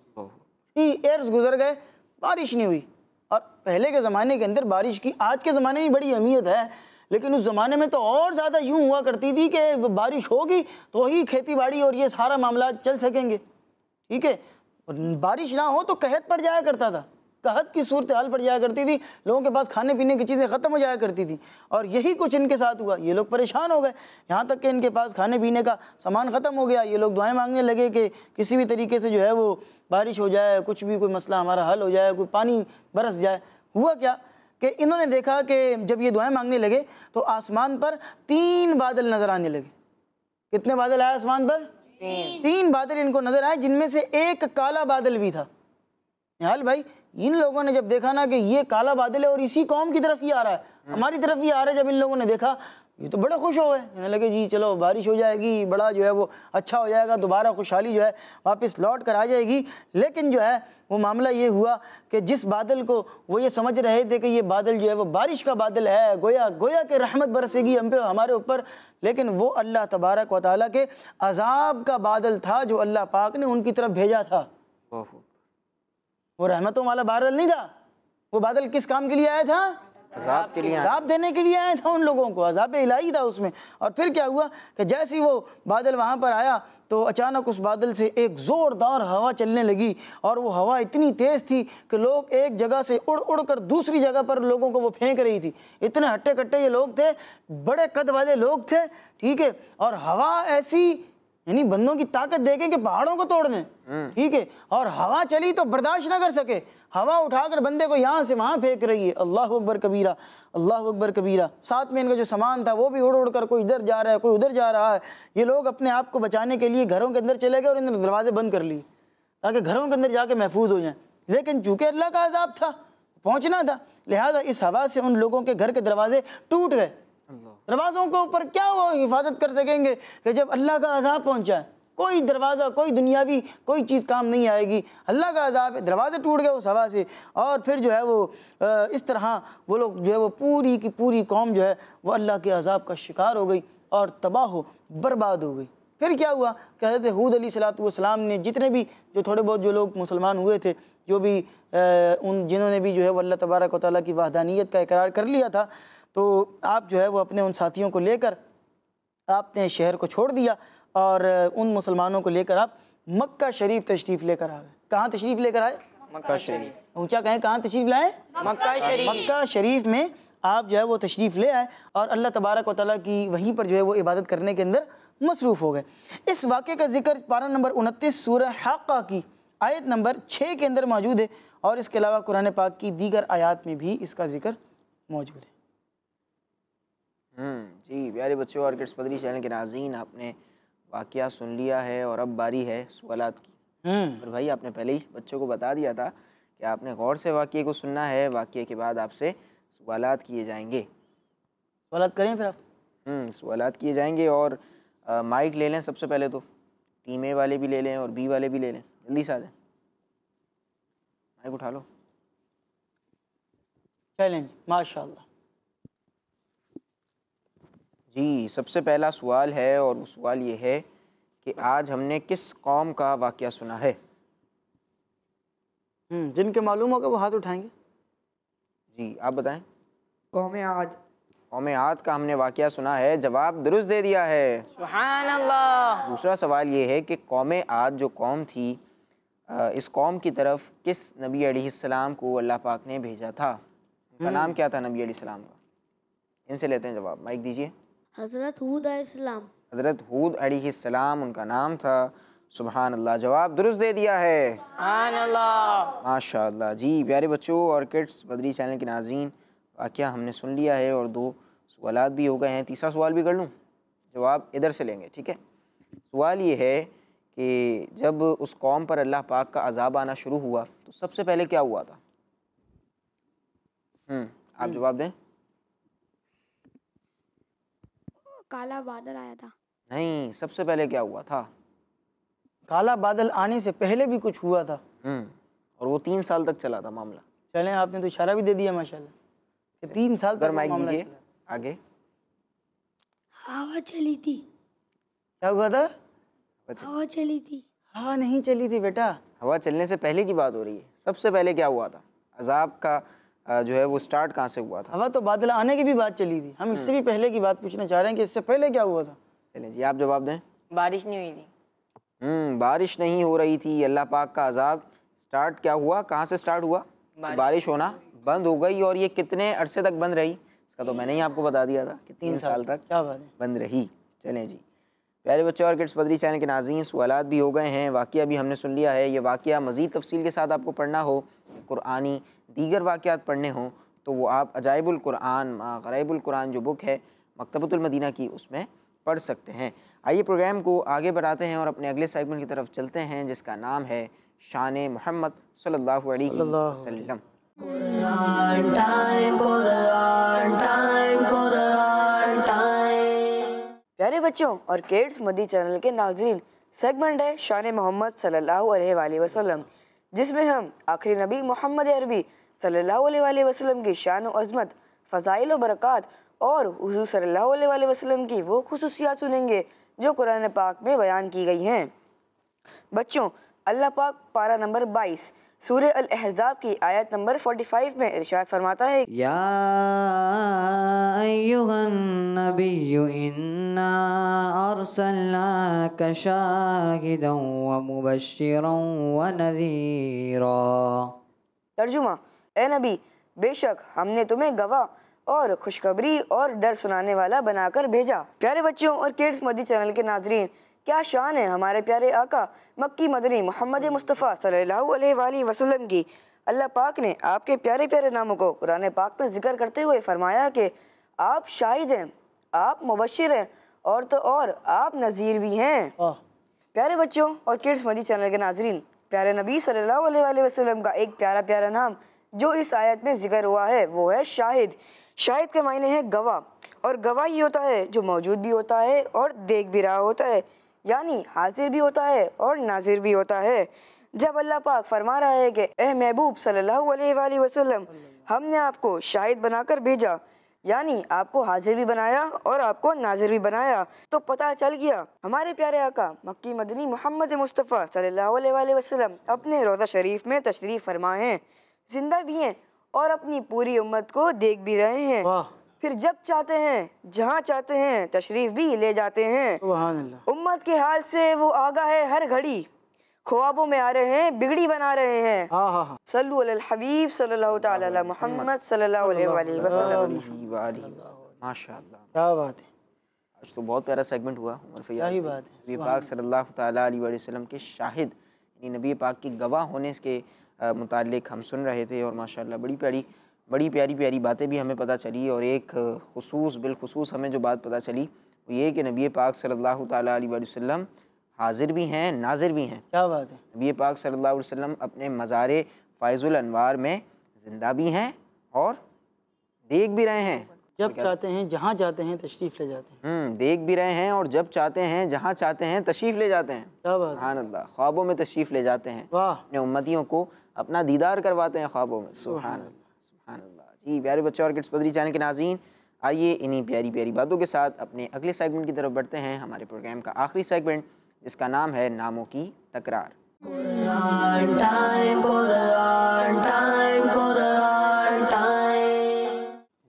थ्री गुजर गए बारिश नहीं हुई और पहले के ज़माने के अंदर बारिश की आज के ज़माने में बड़ी अहमियत है लेकिन उस ज़माने में तो और ज़्यादा यूँ हुआ करती थी कि बारिश होगी तो ही खेती बाड़ी और ये सारा मामला चल सकेंगे ठीक है बारिश ना हो तो कहत पड़ जाया करता था कहत की सूरत हाल पड़ जाया करती थी लोगों के पास खाने पीने की चीज़ें ख़त्म हो जाया करती थी और यही कुछ इनके साथ हुआ ये लोग परेशान हो गए यहाँ तक कि इनके पास खाने पीने का सामान ख़त्म हो गया ये लोग दुआएं मांगने लगे कि किसी भी तरीके से जो है वो बारिश हो जाए कुछ भी कोई मसला हमारा हल हो जाए कोई पानी बरस जाए हुआ क्या कि इन्होंने देखा कि जब ये दुआएँ मांगने लगे तो आसमान पर तीन बादल नज़र आने लगे कितने बादल आए आसमान पर तीन, बादल इनको नज़र आए जिनमें से एक काला बादल भी था हाल भाई इन लोगों ने जब देखा ना कि ये काला बादल है और इसी कौम की तरफ ही आ रहा है हमारी तरफ ही आ रहा है जब इन लोगों ने देखा ये तो बड़े खुश हो गए कहने लगे जी चलो बारिश हो जाएगी बड़ा जो है वो अच्छा हो जाएगा दोबारा खुशहाली जो है वापस लौट कर आ जाएगी लेकिन जो है वो मामला ये हुआ कि जिस बादल को वो ये समझ रहे थे कि ये बादल जो है वो बारिश का बादल है गोया गोया के रहमत बरसेगी हम पे हमारे ऊपर लेकिन वो अल्लाह तबारक व के अजाब का बादल था जो अल्लाह पाक ने उनकी तरफ भेजा था वो रहमतों वाला बादल नहीं था वो बादल किस काम के लिए आया था अजाब के लिए अजाब देने के लिए आया था उन लोगों को अजाब इलाही था उसमें और फिर क्या हुआ कि जैसे ही वो बादल वहाँ पर आया तो अचानक उस बादल से एक ज़ोरदार हवा चलने लगी और वो हवा इतनी तेज़ थी कि लोग एक जगह से उड़ उड़ कर दूसरी जगह पर लोगों को वो फेंक रही थी इतने हट्टे कट्टे ये लोग थे बड़े कद वाले लोग थे ठीक है और हवा ऐसी यानी बंदों की ताकत देखें कि पहाड़ों को तोड़ दें हम्म। ठीक है और हवा चली तो बर्दाश्त ना कर सके हवा उठाकर बंदे को यहाँ से वहाँ फेंक रही है अल्लाह अकबर कबीरा अल्लाह अकबर कबीरा साथ में इनका जो सामान था वो भी उड़ उड़ कर कोई इधर जा रहा है कोई उधर जा रहा है ये लोग अपने आप को बचाने के लिए घरों के अंदर चले गए और इन्होंने दरवाजे बंद कर लिए ताकि घरों के अंदर जाके महफूज हो जाएँ लेकिन चूँकि अल्लाह का अजाब था पहुँचना था लिहाजा इस हवा से उन लोगों के घर के दरवाजे टूट गए दरवाज़ों के ऊपर क्या वो हिफाजत कर सकेंगे कि जब अल्लाह का अजाब पहुंचा है कोई दरवाज़ा कोई दुनियावी कोई चीज़ काम नहीं आएगी अल्लाह का अजाब है दरवाज़ा टूट गया उस हवा से और फिर जो है वो इस तरह वो लोग जो है वो पूरी की पूरी कौम जो है वो अल्लाह के अजाब का शिकार हो गई और तबाह हो बर्बाद हो गई फिर क्या हुआ कि हज़रत हूद अली सलाम ने जितने भी जो थोड़े बहुत जो लोग मुसलमान हुए थे जो भी उन जिन्होंने भी जो है वल्ल तबारक वाली की वाहदानियत का इकरार कर लिया था तो आप जो है वो अपने उन साथियों को लेकर आपने शहर को छोड़ दिया और उन मुसलमानों को लेकर आप मक्का शरीफ तशरीफ़ लेकर आ गए कहाँ तशरीफ़ लेकर आए मक्का शरीफ ऊंचा कहें कहाँ तशरीफ़ लाए मक्का शरीफ मक्का शरीफ में आप जो है वो तशरीफ़ ले आए और अल्लाह तबारक वाली की वहीं पर जो है वो इबादत करने के अंदर मसरूफ़ हो गए इस वाक़े का जिक्र पारा नंबर उनतीस सूर हाक़ा की आयत नंबर छः के अंदर मौजूद है और इसके अलावा कुरान पाक की दीगर आयात में भी इसका जिक्र मौजूद है हम्म, जी प्यारे बच्चों और किड्स पदरी चैनल के नाजीन आपने वाक़ सुन लिया है और अब बारी है सवालत की और हम्म। भाई आपने पहले ही बच्चों को बता दिया था कि आपने गौर से वाक्य को सुनना है वाक्य के बाद आपसे सवाल किए जाएंगे सवाल करें फिर आप हम्म, सवाल किए जाएंगे और आ, माइक ले लें सबसे पहले तो टीम ए वाले भी ले लें और बी वाले भी ले लें जल्दी से आ जाए माइक उठा लो चैलेंज माशाल्लाह जी सबसे पहला सवाल है और वो सवाल ये है कि आज हमने किस कौम का वाक़ सुना है हम्म, जिनके मालूम होगा वो हाथ उठाएंगे जी आप बताएं कौम आज कौम आज का हमने वाक़ सुना है जवाब दुरुस्त दे दिया है अल्लाह दूसरा सवाल ये है कि कौम आज जो कौम थी इस कौम की तरफ किस नबी अलीसम को अल्लाह पाक ने भेजा था उनका हम्म। नाम क्या था नबी अलीसम का इनसे लेते हैं जवाब माइक दीजिए हज़रत हूद आसलाम हज़रत हूद अलीसलाम उनका नाम था सुबहान अल्लाह जवाब दुरुस्त दे दिया है माशा जी प्यारे बच्चों और किड्स बदरी चैनल के नाजीन वाक़ हमने सुन लिया है और दो सवाल भी हो गए हैं तीसरा सवाल भी कर लूँ जवाब इधर से लेंगे ठीक है सवाल ये है कि जब उस कौम पर अल्लाह पाक का अजाब आना शुरू हुआ तो सबसे पहले क्या हुआ था हम्म, आप जवाब दें काला बादल आया था नहीं सबसे पहले क्या हुआ था काला बादल आने से पहले भी कुछ हुआ था हम्म, और वो तीन साल तक चला था मामला चले आपने तो इशारा भी दे दिया माशाल्लाह कि तीन साल तक मामला चला आगे हवा चली थी क्या हुआ था अच्छा। हवा चली थी हवा नहीं चली थी बेटा हवा चलने से पहले की बात हो रही है सबसे पहले क्या हुआ था अजाब का जो है वो स्टार्ट कहाँ से हुआ था हवा तो बादल आने की भी बात चली थी हम इससे भी हम्म। पहले की बात पूछना चाह रहे हैं कि इससे पहले क्या हुआ था चले जी आप जवाब दें बारिश नहीं हुई थी हम्म, बारिश नहीं हो रही थी अल्लाह पाक का अजाब स्टार्ट क्या हुआ कहाँ से स्टार्ट हुआ बारिश, बारिश होना बंद हो गई और ये कितने अरसे तक बंद रही इसका तो मैंने ही आपको बता दिया था कि तीन साल तक क्या है बंद रही चले जी प्यारे बच्चे और किड्स बदरी चैनल के नाजीन सवालत भी हो गए हैं वाक़ भी हमने सुन लिया है ये वाक़ मज़ीद तफसील के साथ आपको पढ़ना हो कुरानी दीगर वाक़ात पढ़ने हों तो वो आप अजायबुल्कुरान गरैबुल्कुरान जो बुक है मकतबतुलमदीना की उसमें पढ़ सकते हैं आइए प्रोग्राम को आगे बढ़ाते हैं और अपने अगले सेगमेंट की तरफ चलते हैं जिसका नाम है शान मोहम्मद सल्ला बच्चों और किड्स मोदी चैनल के नाजरीन सेगमेंट है शान मोहम्मद सल्लल्लाहु अलैहि वसल्लम जिसमें हम आखिरी नबी मोहम्मद अरबी सल्ला अलैहि वसल्लम की शान अजमत फ़जाइल बरक़ात और हजू सल्ला अलैहि वसल्लम की वो खसूसियात सुनेंगे जो कुरान पाक में बयान की गई हैं बच्चों अल्लाह पाक पारा नंबर बाईस सूर्य अल अहजाब की आयत नंबर 45 में इरशाद फरमाता है या नबी इन्ना तर्जुमा ए नबी बेशक हमने तुम्हें गवाह और खुशखबरी और डर सुनाने वाला बनाकर भेजा प्यारे बच्चों और किड्स मोदी चैनल के नाजरीन क्या शान है हमारे प्यारे आका मक्की मदनी मोहम्मद मुस्तफ़ा सल्लल्लाहु अलैहि वसल्लम की अल्लाह पाक ने आपके प्यारे प्यारे नामों को कुरान पाक में जिक्र करते हुए फरमाया कि आप शाहिद हैं आप मुबशर हैं और तो और आप नज़ीर भी हैं प्यारे बच्चों और किड्स मदी चैनल के नाजरीन प्यारे नबी सल्लल्लाहु अलैहि वसल्लम का एक प्यारा प्यारा नाम जो इस आयत में जिक्र हुआ है वो है शाहिद शाहिद के मायने हैं गवाह और गवाह ही होता है जो मौजूद भी होता है और देख भी रहा होता है यानी हाजिर भी होता है और नाजिर भी होता है जब अल्लाह पाक फरमा रहा है कि ए महबूब सल्लल्लाहु अलैहि वसल्लम हमने आपको शाहिद बनाकर भेजा यानी आपको हाजिर भी बनाया और आपको नाजिर भी बनाया तो पता चल गया हमारे प्यारे आका मक्की मदनी मोहम्मद मुस्तफ़ा सल्लल्लाहु अलैहि वसल्लम अपने रोज़ा शरीफ में तशरीफ़ फरमा हैं जिंदा भी हैं और अपनी पूरी उम्मत को देख भी रहे हैं फिर जब चाहते हैं जहाँ चाहते हैं तशरीफ भी ले जाते हैं उम्मत के हाल से वो आगा है हर घड़ी ख्वाबों में आ रहे हैं बिगड़ी बना रहे हैं हाँ, हाँ, हाँ। हबीब मोहम्मद क्या बात है आज तो बहुत प्यारा सेगमेंट हुआ उमर फैया यही बात है नबी पाक सल्लल्लाहु ताला अलैहि वसल्लम के शाहिद यानी नबी पाक की गवाह होने के मुतालिक हम सुन रहे थे और माशाल्लाह बड़ी प्यारी बड़ी प्यारी प्यारी बातें भी हमें पता चली और एक खसूस बिलखसूस हमें जो बात पता चली वो ये कि नबी पाक सल्लल्लाहु अलैहि वसल्लम हाजिर भी हैं नाजिर भी हैं क्या बात है नबी पाक सल्लल्लाहु अलैहि वसल्लम अपने मज़ार फ़ायज़ुल अनवार में ज़िंदा भी हैं और देख भी रहे हैं जब चाहते हैं जहाँ चाहते हैं तशरीफ़ ले जाते हैं हम्म, देख भी रहे हैं और जब चाहते हैं जहाँ चाहते हैं तशरीफ़ ले जाते हैं अल्लाह ख्वाबों में तशरीफ़ ले जाते हैं अपने उम्मतियों को अपना दीदार करवाते हैं ख्वाबों में सुबहानल्ला अल्लाह जी प्यारे बच्चे और किट्स बदरी चैनल के नाजीन आइए इन्हीं प्यारी प्यारी बातों के साथ अपने अगले सेगमेंट की तरफ बढ़ते हैं हमारे प्रोग्राम का आखिरी सेगमेंट जिसका नाम है नामों की तकरार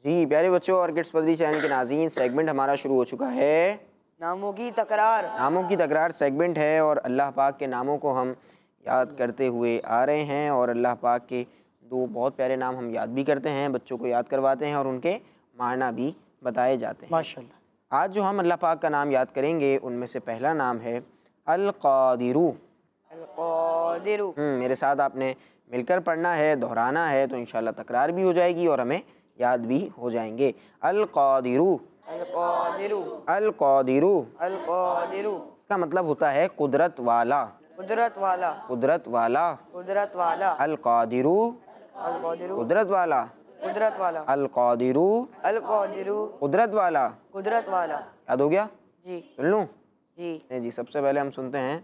जी प्यारे बच्चों और किट्स बदरी चैनल के नाजीन सेगमेंट हमारा शुरू हो चुका है नामों की तकरार नामों की तकरार सेगमेंट है और अल्लाह पाक के नामों को हम याद करते हुए आ रहे हैं और अल्लाह पाक के तो बहुत प्यारे नाम हम याद भी करते हैं बच्चों को याद करवाते हैं और उनके माना भी बताए जाते हैं माशा आज जो हम अल्लाह पाक का नाम याद करेंगे उनमें से पहला नाम है अलकादिरू हम्म, मेरे साथ आपने मिलकर पढ़ना है दोहराना है तो इन तकरार भी हो जाएगी और हमें याद भी हो जाएंगे अलकादिरू अलकादिरू अलकादिरू इसका मतलब होता है कुदरत वाला कुदरत वाला कुदरत वाला कुदरत वाला अलकादिरू कुदरत वाला कुदरत वाला अलकौदिरू अलकौदिरू कुदरत वाला कुदरत वाला याद हो गया जी सुन लूँ जी नहीं जी सबसे पहले हम सुनते हैं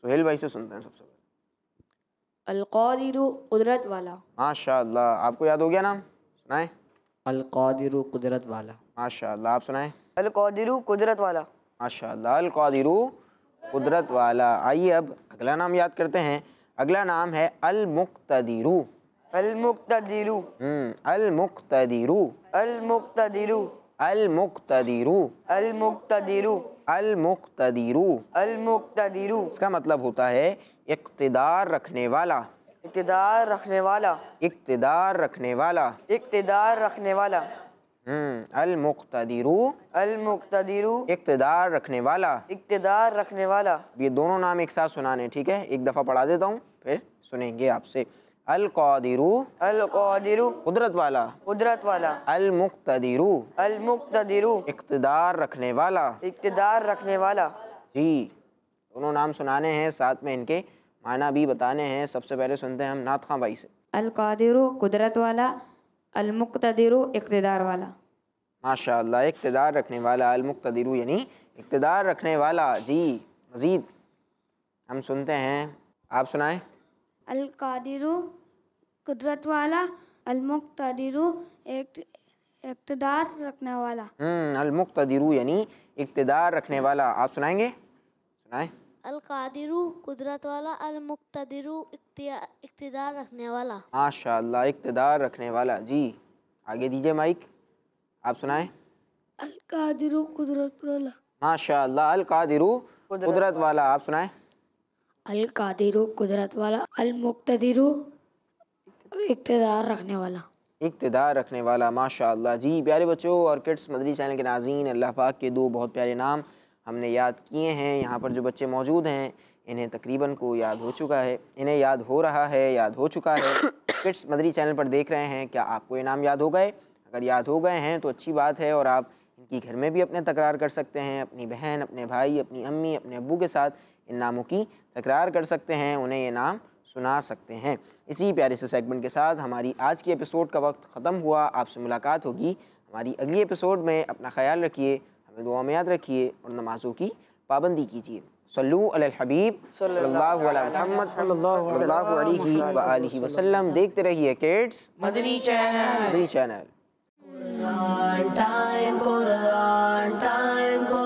सुहेल भाई से सुनते हैं सबसे पहले अलकौदिरू कुदरत वाला माशा आपको याद हो गया नाम सुनाए अलकौदिरू कुदरत वाला माशा आप सुनाए अलकौदिरू कुदरत वाला माशा अलकौदिरू कुदरत वाला आइए अब अगला नाम याद करते हैं अगला नाम है अलमुक्तदीरू अलमुक्तदिरु अलमुक्तदिरु अलमुक्तदिरु अलमुक्तदिरु अलमुक्तदिरु अलमुक्तदिरु अलमुक्तदिरु इसका मतलब होता है इकतदार रखने वाला इकतदार रखने वाला इकतदार रखने वाला इकतदार रखने वाला अलमुख्तरू अलमुख्तरू इकतदार रखने वाला इकतदार रखने वाला ये दोनों नाम एक साथ सुनाने ठीक है एक दफ़ा पढ़ा देता हूँ फिर सुनेंगे आपसे अल कुदरत वाला कुदरत वाला अल मुख्तरू अल इकतदार रखने वाला इकतदार रखने वाला जी दोनों नाम सुनाने हैं साथ में इनके माना भी बताने हैं सबसे पहले सुनते हैं हम नाथ खां भाई से अल कौदिरू कुदरत वाला अल इकतदार वाला माशा इकतदार रखने वाला अल यानी इकतदार रखने वाला जी मज़ीद हम सुनते हैं आप सुनाएं अलकादिर कुदरत वाला अलमुक्तदिर एक इकतदार रखने वाला हम्म, अलमुक्तदिर यानी इकतदार रखने वाला आप सुनाएंगे सुनाए अलकादिर कुदरत वाला अलमुक्तदिर इकतदार रखने वाला माशा इकतदार रखने वाला जी आगे दीजिए माइक आप सुनाए अलकादिर कुदरत वाला माशा अलकादिर कुदरत वाला आप सुनाएं अल कादिर कुदरत वाला अल मुख्तर इकतदार रखने वाला इकतदार रखने वाला माशा जी प्यारे बच्चों और किड्स मदरी चैनल के नाजीन अल्लाह पाक के दो बहुत प्यारे नाम हमने याद किए हैं यहाँ पर जो बच्चे मौजूद हैं इन्हें तकरीबन को याद हो चुका है इन्हें याद हो रहा है याद हो चुका है किड्स मदरी चैनल पर देख रहे हैं क्या आपको ये नाम याद हो गए अगर याद हो गए हैं तो अच्छी बात है और आप इनकी घर में भी अपने तकरार कर सकते हैं अपनी बहन अपने भाई अपनी अम्मी अपने अबू के साथ इन नामों की तकरार कर सकते हैं उन्हें ये नाम सुना सकते हैं इसी प्यारे से सेगमेंट के साथ हमारी आज की एपिसोड का वक्त ख़त्म हुआ आपसे मुलाकात होगी हमारी अगली एपिसोड में अपना ख्याल रखिए हमें दुआ में याद रखिए और नमाज़ों की पाबंदी कीजिए सल्लू अल हबीब सल्लल्लाहु वसल्लम देखते रहिए kids Madani channel Madani channel